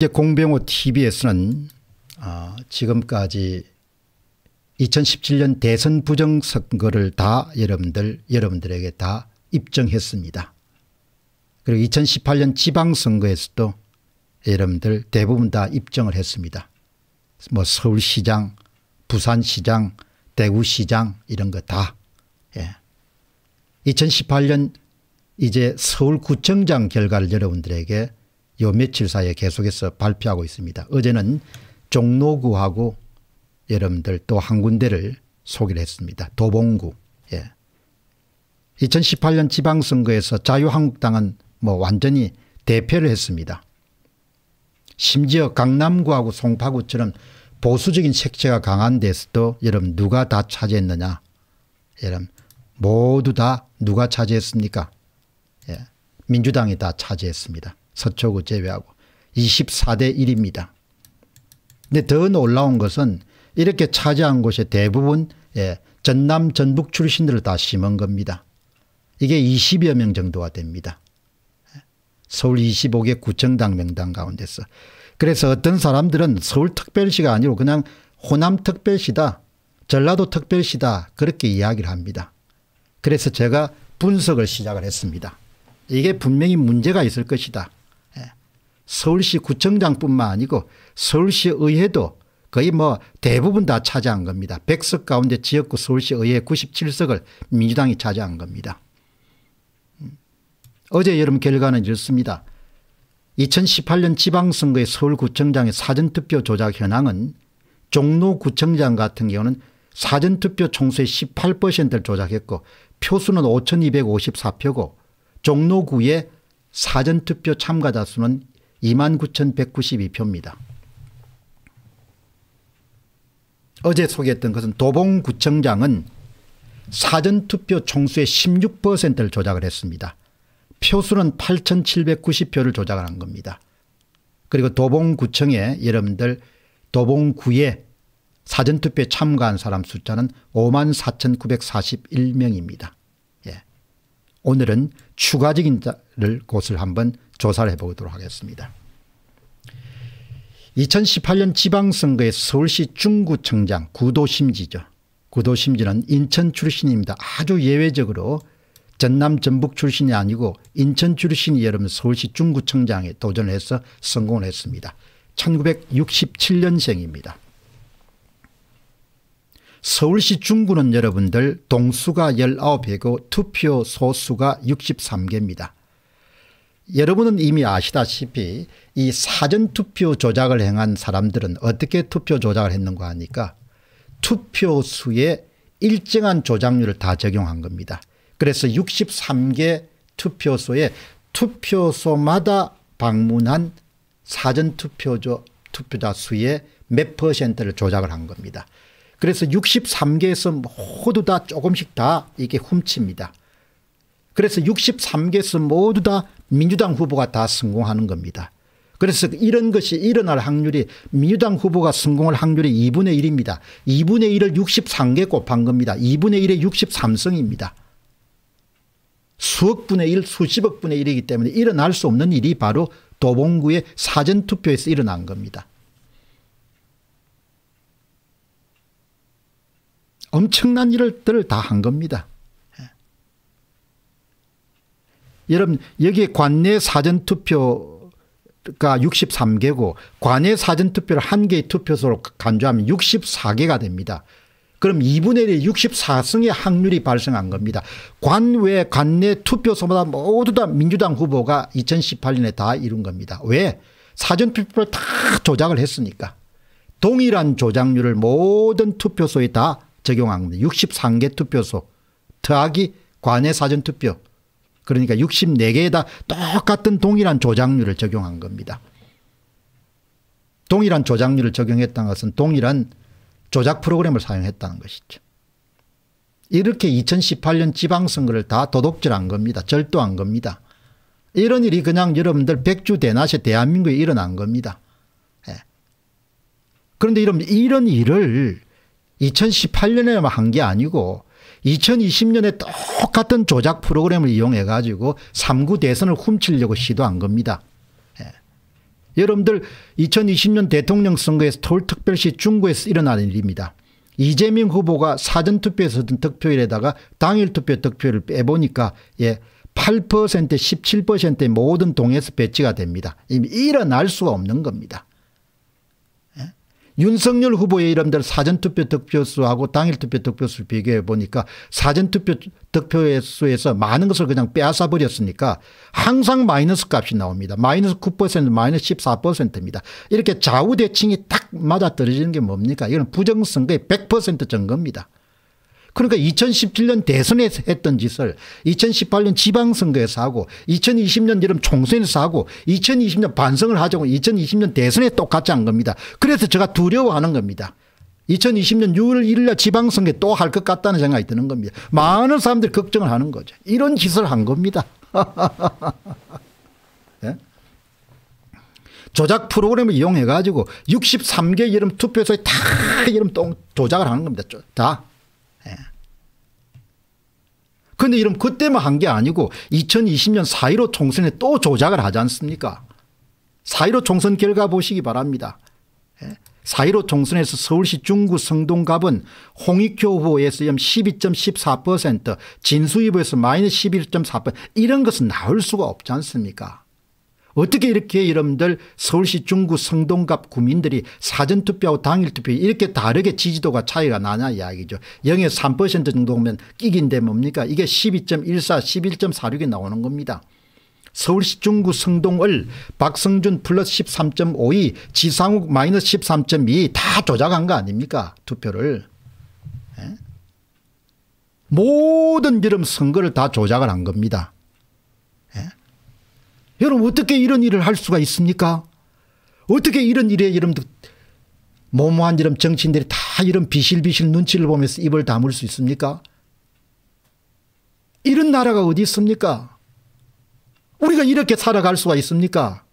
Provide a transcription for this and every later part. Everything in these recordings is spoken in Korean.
이제 공병호 t v s 는어 지금까지 2017년 대선 부정선거를 다 여러분들 여러분들에게 다 입증했습니다. 그리고 2018년 지방선거에서도 여러분들 대부분 다 입증을 했습니다. 뭐 서울시장 부산시장 대구시장 이런 거다 예. 2018년 이제 서울구청장 결과를 여러분들에게 요 며칠 사이에 계속해서 발표하고 있습니다. 어제는 종로구하고 여러분들 또 한 군데를 소개를 했습니다. 도봉구. 예. 2018년 지방선거에서 자유한국당은 뭐 완전히 대패를 했습니다. 심지어 강남구하고 송파구처럼 보수적인 색채가 강한 데서도 여러분 누가 다 차지했느냐. 여러분 모두 다 누가 차지했습니까? 예. 민주당이 다 차지했습니다. 서초구 제외하고 24대 1입니다. 근데 더 놀라운 것은 이렇게 차지한 곳에 대부분 예, 전남 전북 출신들을 다 심은 겁니다. 이게 20여 명 정도가 됩니다. 서울 25개 구청당 명단 가운데서. 그래서 어떤 사람들은 서울특별시가 아니고 그냥 호남특별시다. 전라도특별시다. 그렇게 이야기를 합니다. 그래서 제가 분석을 시작을 했습니다. 이게 분명히 문제가 있을 것이다. 서울시 구청장뿐만 아니고 서울시 의회도 거의 뭐 대부분 다 차지한 겁니다. 100석 가운데 지역구 서울시 의회 97석을 민주당이 차지한 겁니다. 음. 어제 여름 결과는 이렇습니다. 2018년 지방선거의 서울구청장의 사전투표 조작 현황은 종로구청장 같은 경우는 사전투표 총수의 18%를 조작했고 표수는 5254표고 종로구의 사전투표 참가자 수는 29,192표입니다. 어제 소개했던 것은 도봉구청장은 사전투표 총수의 16%를 조작을 했습니다. 표수는 8,790표를 조작한 겁니다. 그리고 도봉구청에 여러분들 도봉구에 사전투표에 참가한 사람 숫자는 5만 4,941명입니다. 예. 오늘은 추가적인 자를 곳을 한번 조사를 해보도록 하겠습니다. 2018년 지방선거에서 울시 중구청장 구도심지죠. 구도심지는 인천 출신입니다. 아주 예외적으로 전남 전북 출신이 아니고 인천 출신이 여러분 서울시 중구청장에 도전해서 성공을 했습니다. 1967년생입니다. 서울시 중구는 여러분들 동수가 19개고 투표 소수가 63개입니다. 여러분은 이미 아시다시피 이 사전투표 조작을 행한 사람들은 어떻게 투표 조작을 했는가 하니까 투표수에 일정한 조작률을 다 적용한 겁니다. 그래서 63개 투표소에 투표소마다 방문한 사전투표조 투표자 수의 몇 퍼센트를 조작을 한 겁니다. 그래서 63개에서 모두 다 조금씩 다 이게 훔칩니다. 그래서 63개에서 모두 다 민주당 후보가 다 성공하는 겁니다. 그래서 이런 것이 일어날 확률이 민주당 후보가 성공할 확률이 2분의 1입니다. 2분의 1을 63개 곱한 겁니다. 2분의 1에 63성입니다. 수억분의 1, 수십억분의 1이기 때문에 일어날 수 없는 일이 바로 도봉구의 사전투표에서 일어난 겁니다. 엄청난 일을다 한 겁니다. 여러분 여기 관내 사전투표가 63개고 관내 사전투표를 한 개의 투표소로 간주하면 64개가 됩니다. 그럼 2분의 1이 64승의 확률이 발생한 겁니다. 관외 관내 투표소마다 모두 다 민주당 후보가 2018년에 다 이룬 겁니다. 왜? 사전투표를 다 조작을 했으니까. 동일한 조작률을 모든 투표소에 다 적용한 겁니다. 63개 투표소. 특하기 관외 사전투표 그러니까 64개에 다 똑같은 동일한 조작률을 적용한 겁니다. 동일한 조작률을 적용했다는 것은 동일한 조작 프로그램을 사용했다는 것이죠. 이렇게 2018년 지방선거를 다 도둑질한 겁니다. 절도한 겁니다. 이런 일이 그냥 여러분들 백주 대낮에 대한민국에 일어난 겁니다. 예. 그런데 이런, 이런 일을 2018년에만 한 게 아니고 2020년에 똑같은 조작 프로그램을 이용해 가지고 3구 대선을 훔치려고 시도한 겁니다. 예. 여러분들 2020년 대통령 선거에서 서울특별시 중구에서 일어난 일입니다. 이재명 후보가 사전투표에서 든 득표율에다가 당일투표 득표를 빼보니까 예, 8% 17%의 모든 동에서 배치가 됩니다. 일어날 수가 없는 겁니다. 윤석열 후보의 이름들 사전투표 득표수하고 당일투표 득표수 비교해 보니까 사전투표 득표수에서 많은 것을 그냥 빼앗아 버렸으니까 항상 마이너스 값이 나옵니다. 마이너스 9% 마이너스 14%입니다. 이렇게 좌우대칭이 딱 맞아떨어지는 게 뭡니까 이건 부정선거의 100% 증거입니다. 그러니까 2017년 대선에서 했던 짓을 2018년 지방선거에서 하고 2020년 여름 총선에서 하고 2020년 반성을 하자고 2020년 대선에 똑같이 한 겁니다. 그래서 제가 두려워하는 겁니다. 2020년 6월 1일 날 지방선거 에또 할 것 같다는 생각이 드는 겁니다. 많은 사람들이 걱정을 하는 거죠. 이런 짓을 한 겁니다. 네? 조작 프로그램을 이용해 가지고 63개 여름 투표소에 다 여름 똥 조작을 하는 겁니다. 다. 근데 이런 그때만 한 게 아니고 2020년 4.15 총선에 또 조작을 하지 않습니까? 4.15 총선 결과 보시기 바랍니다. 4.15 예? 총선에서 서울시 중구 성동갑은 홍익표 후보의 수12.14% 진수입에서 마이너스 11.4% 이런 것은 나올 수가 없지 않습니까? 어떻게 이렇게 여러분들 서울시 중구 성동갑 구민들이 사전투표하고 당일투표 이렇게 다르게 지지도가 차이가 나냐 이야기죠. 0에 3% 정도면 끼긴데 뭡니까 이게 12.14 11.46이 나오는 겁니다. 서울시 중구 성동을 박성준 플러스 13.52 지상욱 마이너스 13.2 다 조작한 거 아닙니까 투표를. 에? 예? 모든 이름 선거를 다 조작을 한 겁니다. 여러분 어떻게 이런 일을 할 수가 있습니까? 어떻게 이런 일에 이런 모모한 이런 정치인들이 다 이런 비실비실 눈치를 보면서 입을 다물 수 있습니까? 이런 나라가 어디 있습니까? 우리가 이렇게 살아갈 수가 있습니까?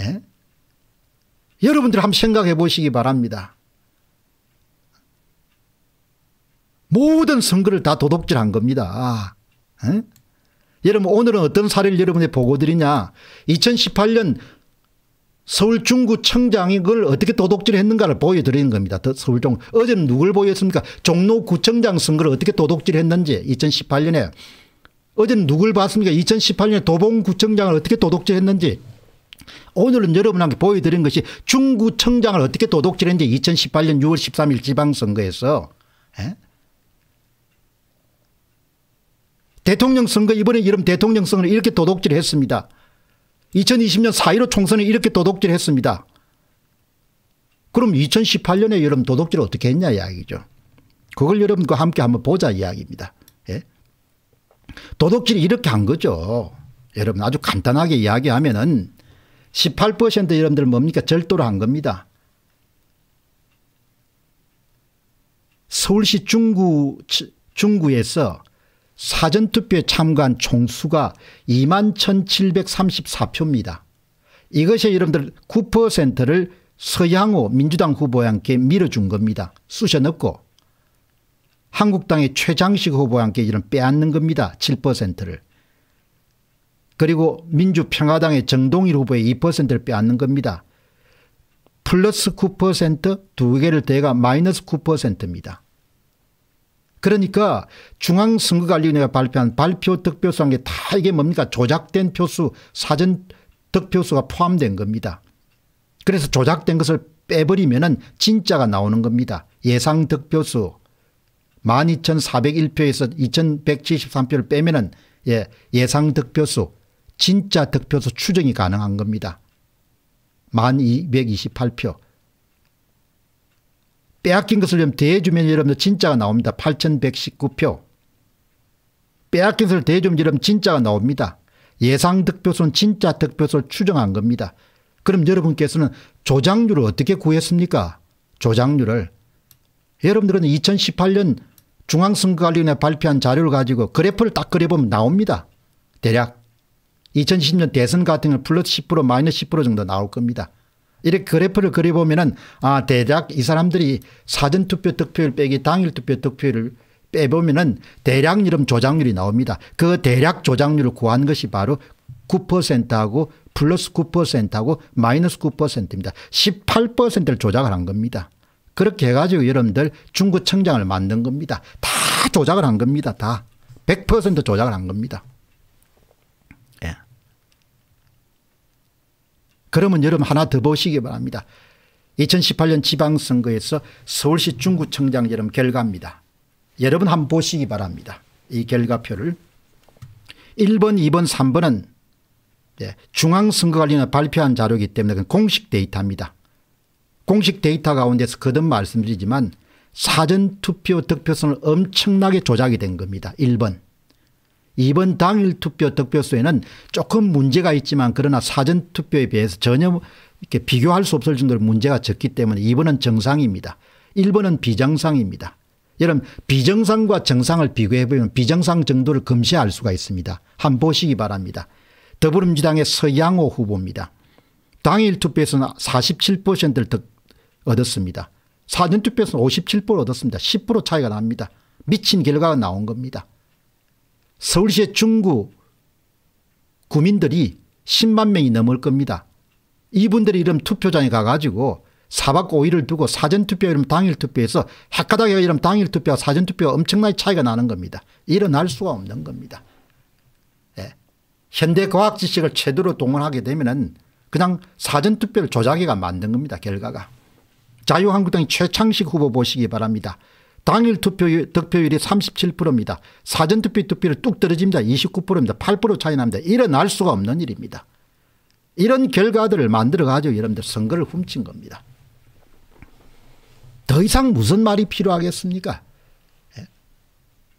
에? 예? 여러분들 한번 생각해 보시기 바랍니다. 모든 선거를 다 도둑질한 겁니다. 에? 예? 여러분 오늘은 어떤 사례를 여러분에 보고드리냐 2018년 서울 중구 청장이 그걸 어떻게 도둑질 했는가를 보여드리는 겁니다. 서울 중 어제 누굴 보였습니까? 종로구청장 선거를 어떻게 도둑질 했는지 2018년에 어제 누굴 봤습니까? 2018년에 도봉구청장을 어떻게 도둑질 했는지 오늘은 여러분한테 보여드린 것이 중구청장을 어떻게 도둑질했는지 2018년 6월 13일 지방선거에서 에? 대통령 선거 이번에 이름 대통령 선거는 이렇게 도둑질했습니다. 을 2020년 4.15총선을 이렇게 도둑질했습니다. 그럼 2018년에 여름 도둑질 을 어떻게 했냐 이야기죠. 그걸 여러분과 함께 한번 보자 이야기입니다. 예? 도둑질이 이렇게 한 거죠. 여러분 아주 간단하게 이야기하면은 18% 여러분들 뭡니까 절도를 한 겁니다. 서울시 중구 중구에서 사전투표에 참가한 총수가 2만 1734표입니다. 이것이 여러분들 9%를 서양호 민주당 후보와 함께 밀어준 겁니다. 쑤셔넣고 한국당의 최장식 후보와 함께 이런 빼앗는 겁니다. 7%를. 그리고 민주평화당의 정동일 후보의 2%를 빼앗는 겁니다. 플러스 9%두 개를 대가 마이너스 9%입니다. 그러니까 중앙선거관리위원회가 발표한 발표 득표수한 게 다 이게 뭡니까 조작된 표수 사전 득표수가 포함된 겁니다. 그래서 조작된 것을 빼버리면 은 진짜가 나오는 겁니다. 예상 득표수 12,401표에서 2,173표를 빼면 은 예, 예상 득표수 진짜 득표수 추정이 가능한 겁니다. 1228표 빼앗긴 것을 좀 대주면 여러분들 진짜가 나옵니다. 8119표. 빼앗긴 것을 대주면 여러분 진짜가 나옵니다. 예상 득표수는 진짜 득표수를 추정한 겁니다. 그럼 여러분께서는 조작률을 어떻게 구했습니까? 조작률을. 여러분들은 2018년 중앙선거관리위원회 발표한 자료를 가지고 그래프를 딱 그려보면 나옵니다. 대략 2010년 대선 같은 경우 플러스 10% 마이너스 10% 정도 나올 겁니다. 이렇게 그래프를 그려보면은 아 대략 이 사람들이 사전투표 득표율 빼기 당일 투표 득표율을 빼보면은 대략 이름 조작률이 나옵니다. 그 대략 조작률을 구한 것이 바로 9%하고 플러스 9%하고 마이너스 9%입니다. 18%를 조작을 한 겁니다. 그렇게 해가지고 여러분들 중구청장을 만든 겁니다. 다 조작을 한 겁니다. 다. 100% 조작을 한 겁니다. 그러면 여러분 하나 더 보시기 바랍니다. 2018년 지방선거에서 서울시 중구청장 여러분 결과입니다. 여러분 한번 보시기 바랍니다. 이 결과표를. 1번 2번 3번은 예, 중앙선거관리는 발표한 자료이기 때문에 공식 데이터입니다. 공식 데이터 가운데서 거듭 말씀드리지만 사전투표 득표선을 엄청나게 조작이 된 겁니다. 1번. 이번 당일 투표 득표수에는 조금 문제가 있지만 그러나 사전 투표에 비해서 전혀 이렇게 비교할 수 없을 정도로 문제가 적기 때문에 2번은 정상입니다. 1번은 비정상입니다. 여러분 비정상과 정상을 비교해보면 비정상 정도를 금시할 수가 있습니다. 한 보시기 바랍니다. 더불어민주당의 서양호 후보입니다. 당일 투표에서는 47%를 득 얻었습니다. 사전 투표에서는 57% 얻었습니다. 10% 차이가 납니다. 미친 결과가 나온 겁니다. 서울시의 중구 구민들이 10만 명이 넘을 겁니다. 이분들이 이름 투표장에 가가지고 4박 5일을 두고 사전투표 이름 당일투표에서 핵가닥에 이름 당일투표와 사전투표가 엄청나게 차이가 나는 겁니다. 일어날 수가 없는 겁니다. 예. 현대과학 지식을 최대로 동원하게 되면 그냥 사전투표를 조작해가 만든 겁니다. 결과가. 자유한국당 최창식 후보 보시기 바랍니다. 당일 투표율, 득표율이 37%입니다. 사전투표 투표율 뚝 떨어집니다. 29%입니다. 8% 차이 납니다. 일어날 수가 없는 일입니다. 이런 결과들을 만들어가지고 여러분들 선거를 훔친 겁니다. 더 이상 무슨 말이 필요하겠습니까?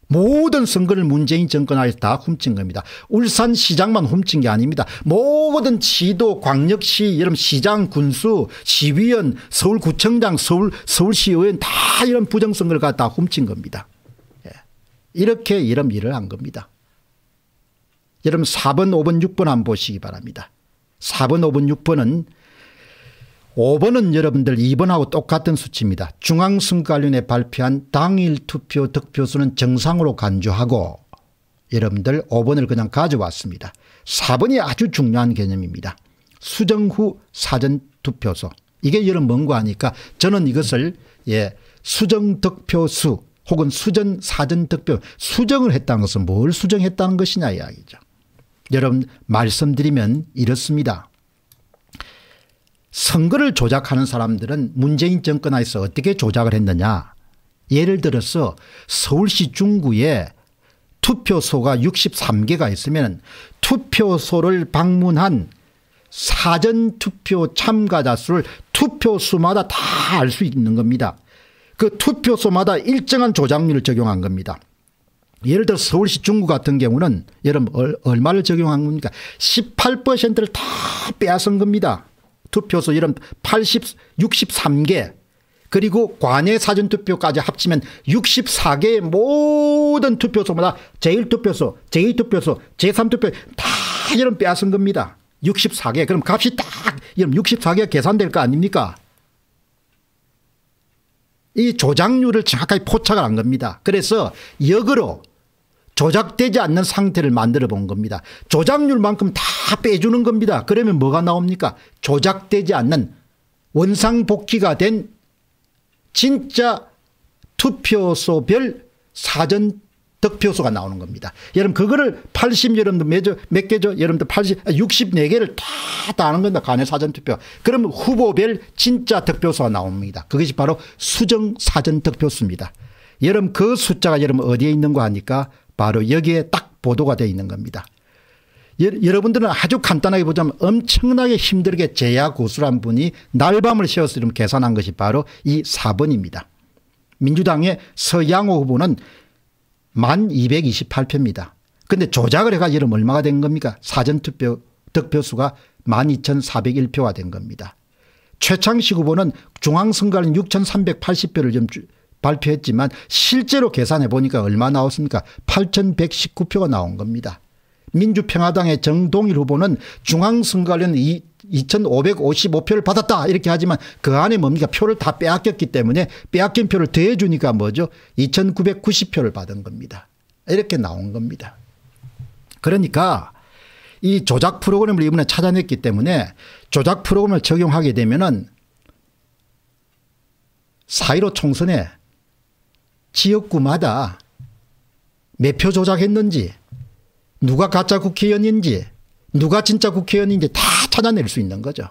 모든 선거를 문재인 정권하에서 다 훔친 겁니다. 울산 시장만 훔친 게 아닙니다. 모든 시도, 광역시, 이런 시장, 군수, 시위원 서울구청장, 서울, 서울시의원 다 이런 부정선거를 다 훔친 겁니다. 예. 이렇게 이런 일을 한 겁니다. 여러분 4번, 5번, 6번 한 번 보시기 바랍니다. 4번, 5번, 6번은 5번은 여러분들 2번하고 똑같은 수치입니다. 중앙선거관련에 발표한 당일 투표 득표수는 정상으로 간주하고 여러분들 5번을 그냥 가져왔습니다. 4번이 아주 중요한 개념입니다. 수정 후 사전 투표소. 이게 여름 뭔가 하니까 저는 이것을 예, 수정 득표수 혹은 수전 사전 득표 수정을 했다는 것은 뭘 수정했다는 것이냐 이야기죠. 여러분 말씀드리면 이렇습니다. 선거를 조작하는 사람들은 문재인 정권하에서 어떻게 조작을 했느냐 예를 들어서 서울시 중구에 투표소가 63개가 있으면 투표소를 방문한 사전투표 참가자 수를 투표수마다 다 알 수 있는 겁니다. 그 투표소마다 일정한 조작률을 적용한 겁니다. 예를 들어 서울시 중구 같은 경우는 여러분 얼마를 적용한 겁니까 18%를 다 빼앗은 겁니다. 투표소 이런 80, 63개 그리고 관외 사전투표까지 합치면 64개의 모든 투표소마다 제1투표소, 제2투표소, 제3투표 다 이런 빼앗은 겁니다. 64개. 그럼 값이 딱 이런 64개 가 계산될 거 아닙니까? 이 조작률을 정확하게 포착을 한 겁니다. 그래서 역으로 조작되지 않는 상태를 만들어 본 겁니다. 조작률만큼 다다 빼주는 겁니다. 그러면 뭐가 나옵니까? 조작되지 않는 원상복귀가 된 진짜 투표소별 사전 득표소가 나오는 겁니다. 여러분 그거를 80 여러분들 몇, 몇 개죠? 여러분들 80, 64개를 아, 다 다는 겁니다. 간의 사전투표. 그러면 후보별 진짜 득표소가 나옵니다. 그것이 바로 수정 사전득표수입니다. 여러분 그 숫자가 여러분 어디에 있는 거 하니까 바로 여기에 딱 보도가 되어 있는 겁니다. 여러분들은 아주 간단하게 보자면 엄청나게 힘들게 제야 고수란 분이 날밤을 세워서이 계산한 것이 바로 이 4번입니다. 민주당의 서양호 후보는 1228표입니다. 근데 조작을 해가지고 이름 얼마가 된 겁니까? 사전투표 득표수가 12,401표가 된 겁니다. 최창식 후보는 중앙선거는 6,380표를 좀 발표했지만 실제로 계산해 보니까 얼마 나왔습니까? 8,119표가 나온 겁니다. 민주평화당의 정동일 후보는 중앙선관위는 2,555표를 받았다 이렇게 하지만 그 안에 뭡니까 표를 다 빼앗겼기 때문에 빼앗긴 표를 대해주니까 뭐죠 2,990표를 받은 겁니다. 이렇게 나온 겁니다. 그러니까 이 조작 프로그램을 이번에 찾아냈기 때문에 조작 프로그램을 적용하게 되면은 4.15 총선에 지역구마다 몇 표 조작했는지 누가 가짜 국회의원인지 누가 진짜 국회의원인지 다 찾아낼 수 있는 거죠.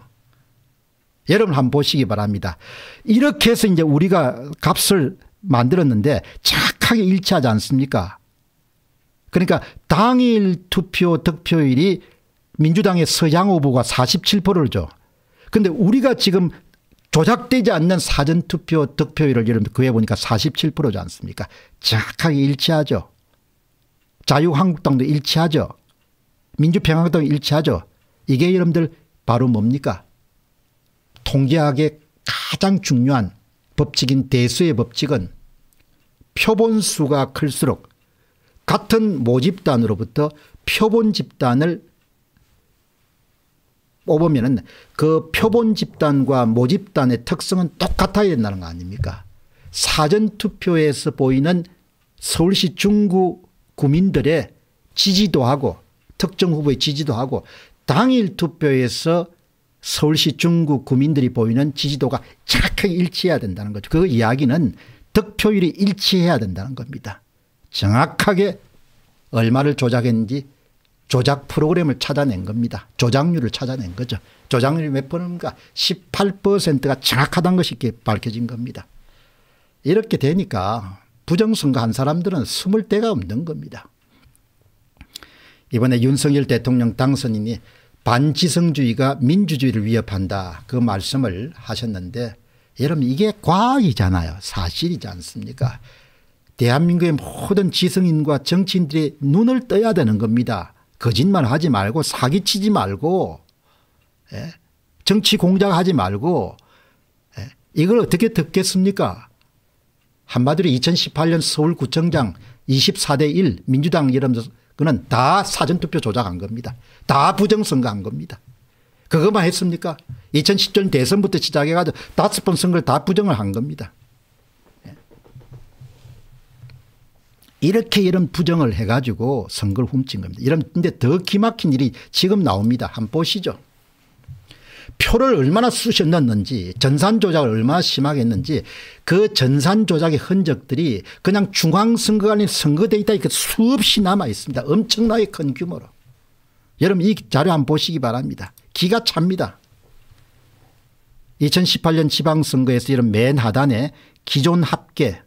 여러분 한번 보시기 바랍니다. 이렇게 해서 이제 우리가 값을 만들었는데 정하게 일치하지 않습니까? 그러니까 당일 투표 득표율이 민주당의 서양 후보가 47%를 줘. 근데 우리가 지금 조작되지 않는 사전투표 득표율을 예를 들어 해 보니까 47%지 않습니까? 정확하게 일치하죠. 자유한국당도 일치하죠. 민주평화당도 일치하죠. 이게 여러분들 바로 뭡니까? 통계학의 가장 중요한 법칙인 대수의 법칙은 표본수가 클수록 같은 모집단으로부터 표본 집단을 뽑으면 그 표본 집단과 모집단의 특성은 똑같아야 된다는 거 아닙니까 사전투표에서 보이는 서울시 중구 국민들의 지지도 하고 특정 후보의 지지도 하고 당일 투표에서 서울시 중구 국민들이 보이는 지지도가 착하게 일치해야 된다는 거죠. 그 이야기는 득표율이 일치해야 된다는 겁니다. 정확하게 얼마를 조작했는지 조작 프로그램을 찾아낸 겁니다. 조작률을 찾아낸 거죠. 조작률이 몇 퍼인가 18%가 정확하다는 것이 밝혀진 겁니다. 이렇게 되니까 부정선거한 사람들은 숨을 데가 없는 겁니다. 이번에 윤석열 대통령 당선인이 반지성주의가 민주주의를 위협한다 그 말씀을 하셨는데 여러분 이게 과학이잖아요. 사실이지 않습니까 대한민국의 모든 지성인과 정치인들이 눈을 떠야 되는 겁니다. 거짓말 하지 말고 사기치지 말고 예? 정치 공작하지 말고 예? 이걸 어떻게 듣겠습니까 한마디로 2018년 서울구청장 24대 1 민주당 여러분 그는 다 사전투표 조작한 겁니다. 다 부정선거한 겁니다. 그것만 했습니까? 2017년 대선부터 시작해가지고 다섯 번 선거를 다 부정을 한 겁니다. 예. 이렇게 이런 부정을 해가지고 선거를 훔친 겁니다. 이런 근데 더 기막힌 일이 지금 나옵니다. 한 번 보시죠. 표를 얼마나 수셨는지 전산 조작을 얼마나 심하게 했는지 그 전산 조작의 흔적들이 그냥 중앙선거관리 선거 데이터에 수없이 남아 있습니다. 엄청나게 큰 규모로. 여러분 이 자료 한번 보시기 바랍니다. 기가 찹니다. 2018년 지방선거에서 이런 맨 하단에 기존 합계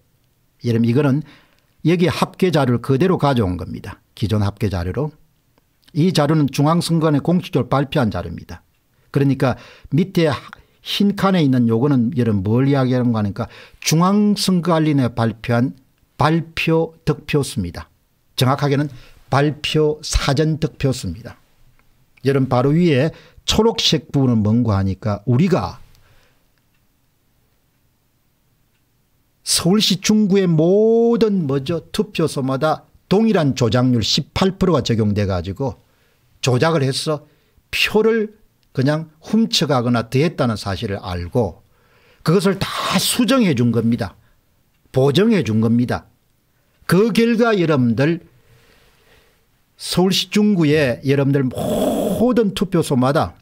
여러분 이거는 여기 에 합계 자료를 그대로 가져온 겁니다. 기존 합계 자료로. 이 자료는 중앙선거관에 공식적으로 발표한 자료입니다. 그러니까 밑에 흰 칸에 있는 요거는 여러분 뭘 이야기하는가 하니까 중앙선거관리위 발표한 발표 득표수입니다. 정확하게는 발표 사전 득표수입니다. 여러분 바로 위에 초록색 부분은 뭔고 하니까 우리가 서울시 중구의 모든 뭐죠 투표소마다 동일한 조작률 18%가 적용돼 가지고 조작을 해서 표를 그냥 훔쳐가거나 대했다는 사실을 알고 그것을 다 수정해 준 겁니다. 보정해 준 겁니다. 그 결과 여러분들 서울시 중구에 여러분들 모든 투표소마다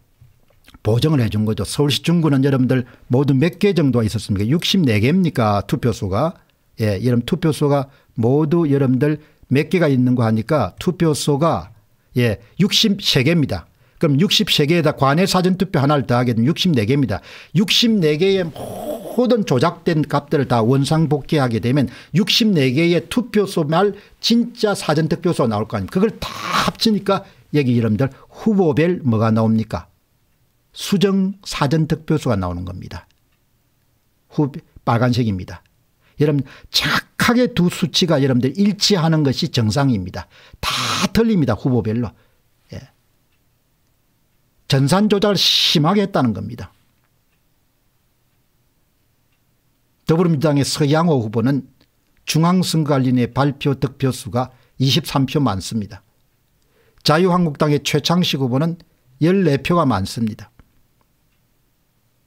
보정을 해 준 거죠. 서울시 중구는 여러분들 모두 몇 개 정도 있었습니까? 64개입니까? 투표소가. 예, 여러분 투표소가 모두 여러분들 몇 개가 있는 거 하니까 투표소가 예, 63개입니다. 그럼 63개에다 관외 사전투표 하나를 더하게 되면 64개입니다. 64개의 모든 조작된 값들을 다 원상복귀하게 되면 64개의 투표소 말 진짜 사전투표소가 나올 거 아닙니까 그걸 다 합치니까 여기 여러분들 후보별 뭐가 나옵니까 수정 사전투표소가 나오는 겁니다. 후 빨간색입니다. 여러분 착하게 두 수치가 여러분들 일치하는 것이 정상입니다. 다 틀립니다. 후보별로. 전산 조작을 심하게 했다는 겁니다. 더불어민주당의 서양호 후보는 중앙선거관리의 발표 득표수가 23표 많습니다. 자유한국당의 최창식 후보는 14표가 많습니다.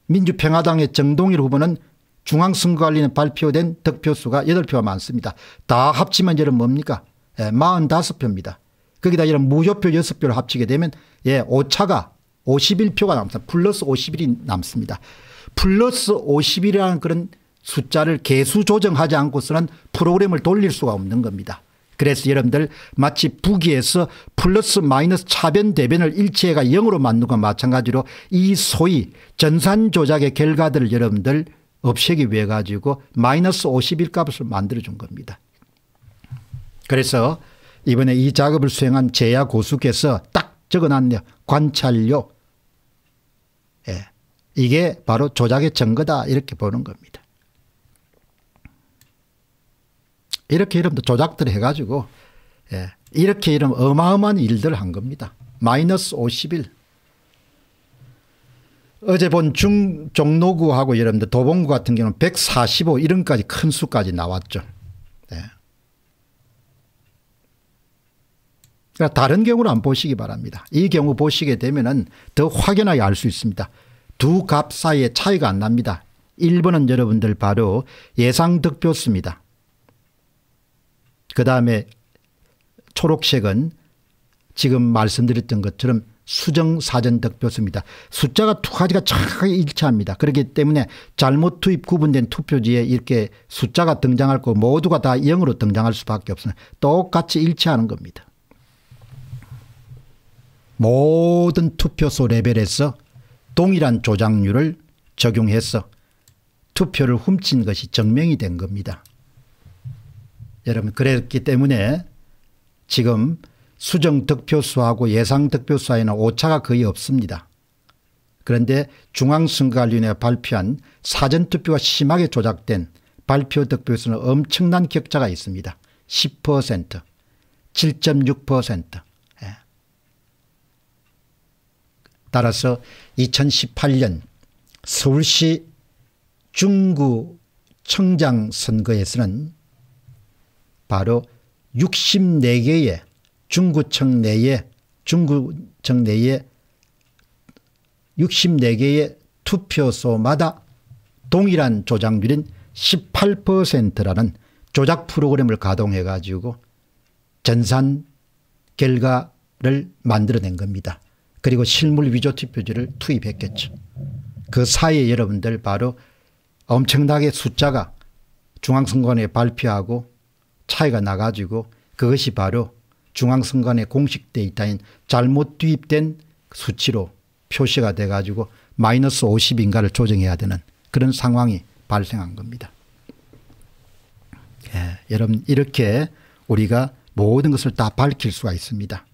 민주평화당의 정동일 후보는 중앙선거관리는 발표된 득표수가 8표가 많습니다. 다 합치면 여름 뭡니까? 예, 45표입니다. 거기다 이런 무효표 6표를 합치게 되면 예, 오차가 51표가 남습니다. 플러스 51이 남습니다. 플러스 51이라는 그런 숫자를 개수 조정하지 않고서는 프로그램을 돌릴 수가 없는 겁니다. 그래서 여러분들 마치 부기에서 플러스 마이너스 차변 대변을 일체가 0으로 만든 것 마찬가지로 이 소위 전산 조작의 결과들을 여러분들 없애기 위해 가지고 마이너스 51 값을 만들어 준 겁니다. 그래서 이번에 이 작업을 수행한 제야 고수께서 적어놨네요. 관찰료. 예. 이게 바로 조작의 증거다 이렇게 보는 겁니다. 이렇게 이러면 조작들 해가지고 예. 이렇게 이러 어마어마한 일들을 한 겁니다. 마이너스 50일. 어제 본 중, 종로구하고 여러분들 도봉구 같은 경우는 145 이름까지 큰 수까지 나왔죠. 다른 경우를 안 보시기 바랍니다. 이 경우 보시게 되면 은더 확연하게 알 수 있습니다. 두 값사이에 차이가 안 납니다. 1번은 여러분들 바로 예상 득표수입니다. 그 다음에 초록색은 지금 말씀드렸던 것처럼 수정사전 득표수입니다. 숫자가 두 가지가 정확하게 일치합니다. 그렇기 때문에 잘못 투입 구분된 투표지에 이렇게 숫자가 등장할 거 모두가 다 0으로 등장할 수밖에 없습니다. 똑같이 일치하는 겁니다. 모든 투표소 레벨에서 동일한 조작률을 적용해서 투표를 훔친 것이 증명이 된 겁니다. 여러분 그랬기 때문에 지금 수정 득표수하고 예상 득표수에는 오차가 거의 없습니다. 그런데 중앙선거관리위원회가 발표한 사전투표가 심하게 조작된 발표 득표수는 엄청난 격차가 있습니다. 10% 7.6% 따라서 2018년 서울시 중구청장 선거에서는 바로 64개의 중구청 내에 중구청 내에 64개의 투표소마다 동일한 조작률인 18%라는 조작 프로그램을 가동해 가지고 전산 결과를 만들어낸 겁니다. 그리고 실물 위조 티표지를 투입했겠죠. 그 사이에 여러분들 바로 엄청나게 숫자가 중앙선관에 발표하고 차이가 나가지고 그것이 바로 중앙선관의 공식 데이터인 잘못 투입된 수치로 표시가 돼가지고 마이너스 50인가를 조정해야 되는 그런 상황이 발생한 겁니다. 예, 여러분 이렇게 우리가 모든 것을 다 밝힐 수가 있습니다.